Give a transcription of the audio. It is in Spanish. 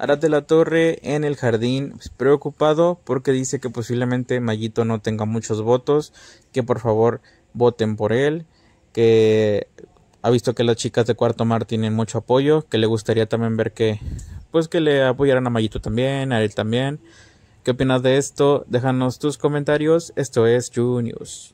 Arad de la Torre en el jardín, pues, preocupado porque dice que posiblemente Mayito no tenga muchos votos, que por favor voten por él, que ha visto que las chicas de Cuarto Mar tienen mucho apoyo, que le gustaría también ver que pues que le apoyaran a Mayito también, a él también. ¿Qué opinas de esto? Déjanos tus comentarios. Esto es Junius.